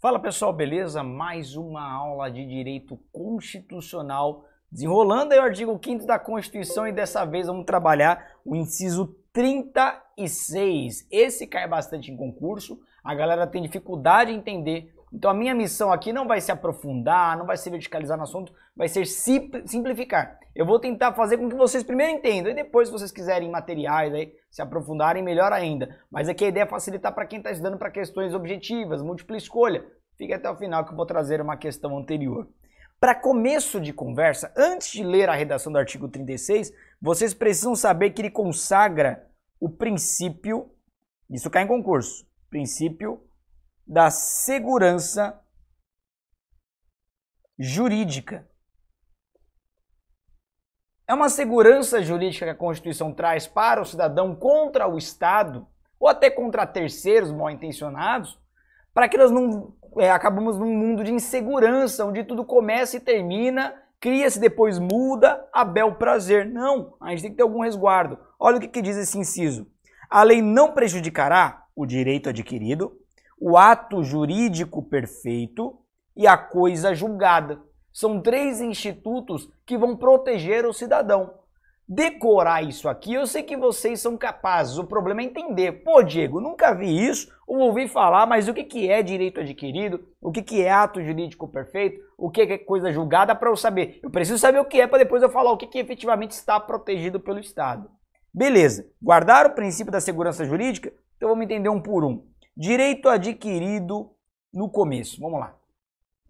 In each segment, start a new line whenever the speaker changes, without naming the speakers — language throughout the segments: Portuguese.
Fala pessoal, beleza? Mais uma aula de direito constitucional, desenrolando aí o artigo 5 da Constituição e dessa vez vamos trabalhar o inciso 36. Esse cai bastante em concurso, a galera tem dificuldade em entender então a minha missão aqui não vai se aprofundar, não vai se verticalizar no assunto, vai ser simplificar. Eu vou tentar fazer com que vocês primeiro entendam e depois se vocês quiserem materiais aí se aprofundarem melhor ainda. Mas aqui a ideia é facilitar para quem está estudando para questões objetivas, múltipla escolha. Fique até o final que eu vou trazer uma questão anterior. Para começo de conversa, antes de ler a redação do artigo 36, vocês precisam saber que ele consagra o princípio, isso cai em concurso, princípio da segurança jurídica. É uma segurança jurídica que a Constituição traz para o cidadão contra o Estado, ou até contra terceiros mal intencionados, para que nós não é, acabamos num mundo de insegurança, onde tudo começa e termina, cria-se, depois muda, a bel prazer. Não, a gente tem que ter algum resguardo. Olha o que, que diz esse inciso. A lei não prejudicará o direito adquirido o ato jurídico perfeito e a coisa julgada. São três institutos que vão proteger o cidadão. Decorar isso aqui, eu sei que vocês são capazes, o problema é entender. Pô, Diego, nunca vi isso, ou ouvi falar, mas o que, que é direito adquirido, o que, que é ato jurídico perfeito, o que é coisa julgada para eu saber. Eu preciso saber o que é para depois eu falar o que, que efetivamente está protegido pelo Estado. Beleza, guardar o princípio da segurança jurídica? Então vamos entender um por um. Direito adquirido no começo. Vamos lá.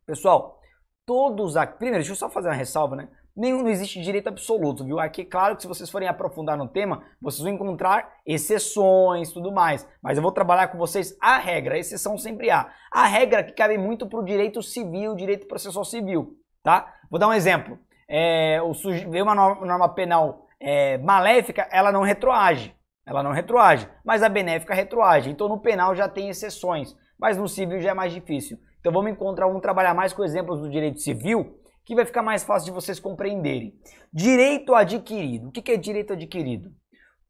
Pessoal, todos aqui. Primeiro, deixa eu só fazer uma ressalva, né? Nenhum, não existe direito absoluto, viu? Aqui, claro que se vocês forem aprofundar no tema, vocês vão encontrar exceções tudo mais. Mas eu vou trabalhar com vocês a regra, a exceção sempre há. A regra que cabe muito para o direito civil, direito processual civil, tá? Vou dar um exemplo. É, o, uma norma, norma penal é, maléfica, ela não retroage. Ela não retroage, mas a benéfica retroage. Então no penal já tem exceções, mas no civil já é mais difícil. Então vamos encontrar um trabalhar mais com exemplos do direito civil, que vai ficar mais fácil de vocês compreenderem. Direito adquirido. O que é direito adquirido?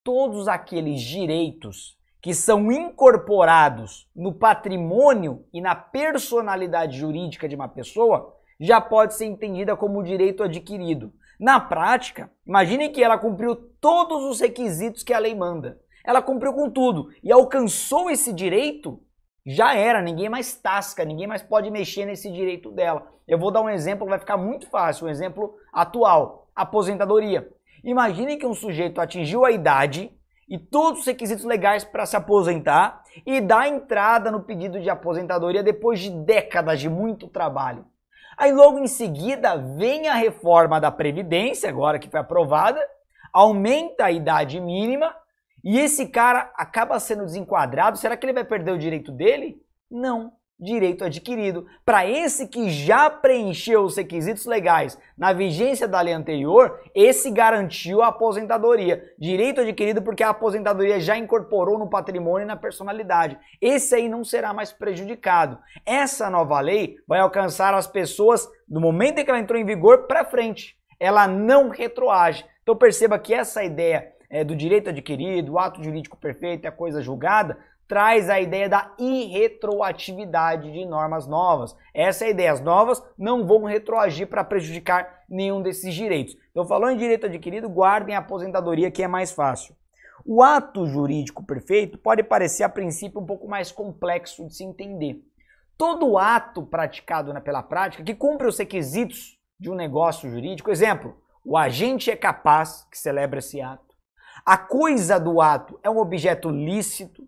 Todos aqueles direitos que são incorporados no patrimônio e na personalidade jurídica de uma pessoa já pode ser entendida como direito adquirido. Na prática, imagine que ela cumpriu todos os requisitos que a lei manda. Ela cumpriu com tudo e alcançou esse direito, já era, ninguém mais tasca, ninguém mais pode mexer nesse direito dela. Eu vou dar um exemplo, vai ficar muito fácil, um exemplo atual, aposentadoria. Imagine que um sujeito atingiu a idade e todos os requisitos legais para se aposentar e dá entrada no pedido de aposentadoria depois de décadas de muito trabalho. Aí logo em seguida vem a reforma da Previdência, agora que foi aprovada, aumenta a idade mínima e esse cara acaba sendo desenquadrado. Será que ele vai perder o direito dele? Não direito adquirido. Para esse que já preencheu os requisitos legais na vigência da lei anterior, esse garantiu a aposentadoria. Direito adquirido porque a aposentadoria já incorporou no patrimônio e na personalidade. Esse aí não será mais prejudicado. Essa nova lei vai alcançar as pessoas no momento em que ela entrou em vigor para frente. Ela não retroage. Então perceba que essa ideia é, do direito adquirido, o ato jurídico perfeito, a é coisa julgada, traz a ideia da irretroatividade de normas novas. Essa é a ideia. As novas não vão retroagir para prejudicar nenhum desses direitos. Então, falando em direito adquirido, guardem a aposentadoria que é mais fácil. O ato jurídico perfeito pode parecer, a princípio, um pouco mais complexo de se entender. Todo ato praticado pela prática que cumpre os requisitos de um negócio jurídico, exemplo, o agente é capaz que celebra esse ato, a coisa do ato é um objeto lícito,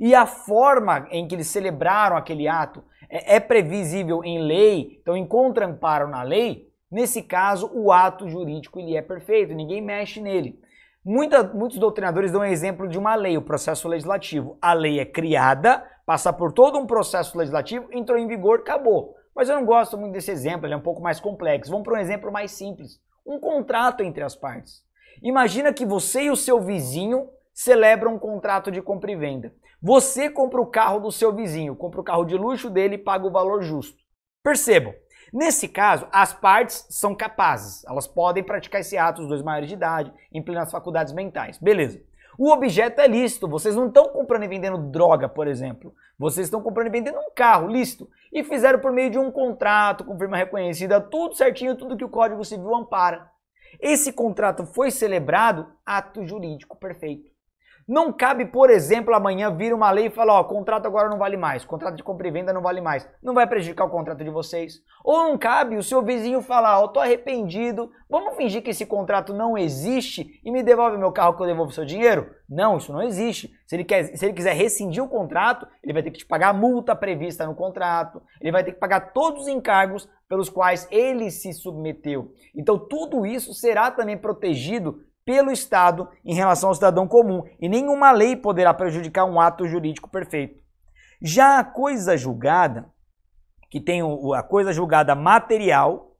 e a forma em que eles celebraram aquele ato é, é previsível em lei, então encontra amparo na lei. Nesse caso, o ato jurídico ele é perfeito, ninguém mexe nele. Muita, muitos doutrinadores dão exemplo de uma lei, o processo legislativo. A lei é criada, passa por todo um processo legislativo, entrou em vigor, acabou. Mas eu não gosto muito desse exemplo, ele é um pouco mais complexo. Vamos para um exemplo mais simples: um contrato entre as partes. Imagina que você e o seu vizinho celebram um contrato de compra e venda. Você compra o carro do seu vizinho, compra o carro de luxo dele e paga o valor justo. Percebam, nesse caso, as partes são capazes, elas podem praticar esse ato, os dois maiores de idade, em plenas faculdades mentais. Beleza. O objeto é lícito, vocês não estão comprando e vendendo droga, por exemplo. Vocês estão comprando e vendendo um carro lícito. E fizeram por meio de um contrato com firma reconhecida, tudo certinho, tudo que o Código Civil ampara. Esse contrato foi celebrado, ato jurídico perfeito. Não cabe, por exemplo, amanhã vir uma lei e falar, ó, contrato agora não vale mais, contrato de compra e venda não vale mais, não vai prejudicar o contrato de vocês. Ou não cabe o seu vizinho falar, ó, tô arrependido, vamos fingir que esse contrato não existe e me devolve meu carro que eu devolvo seu dinheiro? Não, isso não existe. Se ele, quer, se ele quiser rescindir o contrato, ele vai ter que te pagar a multa prevista no contrato, ele vai ter que pagar todos os encargos pelos quais ele se submeteu. Então tudo isso será também protegido pelo Estado em relação ao cidadão comum e nenhuma lei poderá prejudicar um ato jurídico perfeito. Já a coisa julgada, que tem a coisa julgada material,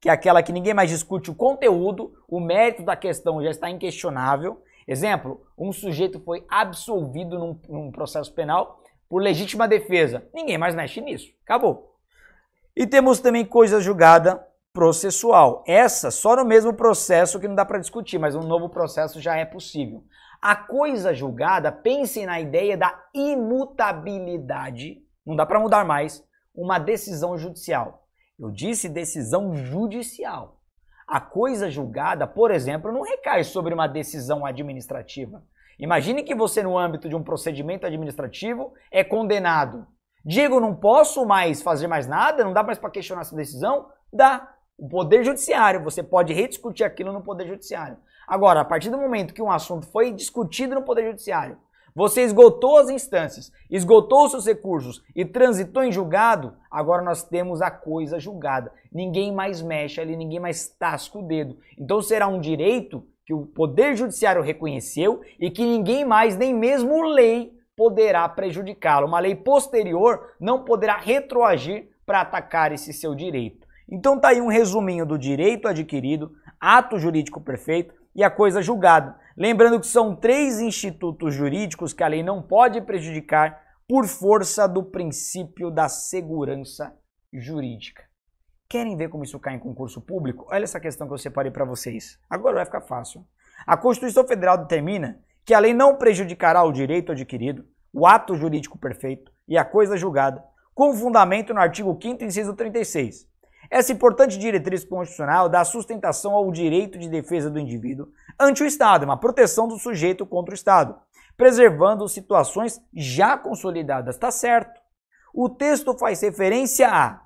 que é aquela que ninguém mais discute o conteúdo, o mérito da questão já está inquestionável. Exemplo, um sujeito foi absolvido num, num processo penal por legítima defesa. Ninguém mais mexe nisso. Acabou. E temos também coisa julgada processual. Essa só no mesmo processo que não dá para discutir, mas um novo processo já é possível. A coisa julgada, pensem na ideia da imutabilidade, não dá para mudar mais, uma decisão judicial. Eu disse decisão judicial. A coisa julgada, por exemplo, não recai sobre uma decisão administrativa. Imagine que você, no âmbito de um procedimento administrativo, é condenado. Diego, não posso mais fazer mais nada, não dá mais para questionar essa decisão? Dá. O Poder Judiciário, você pode rediscutir aquilo no Poder Judiciário. Agora, a partir do momento que um assunto foi discutido no Poder Judiciário, você esgotou as instâncias, esgotou seus recursos e transitou em julgado, agora nós temos a coisa julgada. Ninguém mais mexe ali, ninguém mais tasca o dedo. Então será um direito que o Poder Judiciário reconheceu e que ninguém mais, nem mesmo lei, poderá prejudicá-lo. Uma lei posterior não poderá retroagir para atacar esse seu direito. Então tá aí um resuminho do direito adquirido, ato jurídico perfeito e a coisa julgada. Lembrando que são três institutos jurídicos que a lei não pode prejudicar por força do princípio da segurança jurídica. Querem ver como isso cai em concurso público? Olha essa questão que eu separei para vocês. Agora vai ficar fácil. A Constituição Federal determina que a lei não prejudicará o direito adquirido, o ato jurídico perfeito e a coisa julgada, com fundamento no artigo 5º, inciso 36. Essa importante diretriz constitucional dá sustentação ao direito de defesa do indivíduo ante o Estado, uma proteção do sujeito contra o Estado, preservando situações já consolidadas. Está certo. O texto faz referência a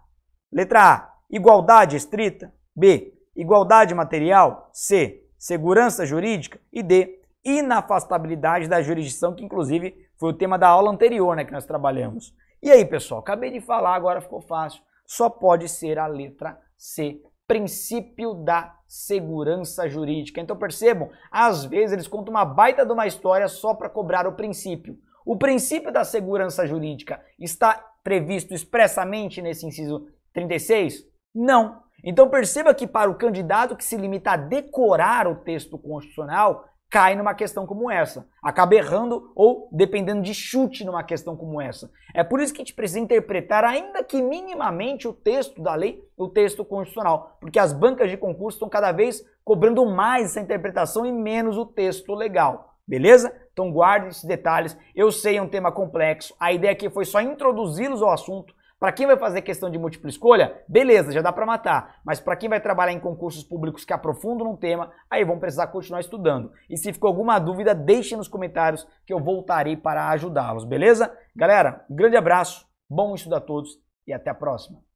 letra A, igualdade estrita, B, igualdade material, C, segurança jurídica e D, inafastabilidade da jurisdição, que inclusive foi o tema da aula anterior né, que nós trabalhamos. E aí, pessoal, acabei de falar, agora ficou fácil só pode ser a letra C, princípio da segurança jurídica. Então percebam, às vezes eles contam uma baita de uma história só para cobrar o princípio. O princípio da segurança jurídica está previsto expressamente nesse inciso 36? Não. Então perceba que para o candidato que se limita a decorar o texto constitucional, cai numa questão como essa. Acaba errando ou dependendo de chute numa questão como essa. É por isso que a gente precisa interpretar, ainda que minimamente, o texto da lei, o texto constitucional. Porque as bancas de concurso estão cada vez cobrando mais essa interpretação e menos o texto legal. Beleza? Então guarde esses detalhes. Eu sei é um tema complexo. A ideia aqui foi só introduzi-los ao assunto para quem vai fazer questão de múltipla escolha, beleza, já dá para matar. Mas para quem vai trabalhar em concursos públicos que aprofundam um tema, aí vão precisar continuar estudando. E se ficou alguma dúvida, deixe nos comentários que eu voltarei para ajudá-los, beleza? Galera, um grande abraço, bom estudo a todos e até a próxima.